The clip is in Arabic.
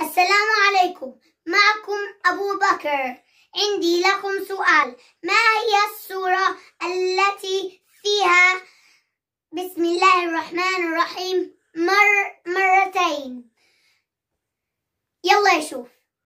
السلام عليكم معكم أبو بكر عندي لكم سؤال ما هي السورة التي فيها بسم الله الرحمن الرحيم مر مرتين يلا يشوف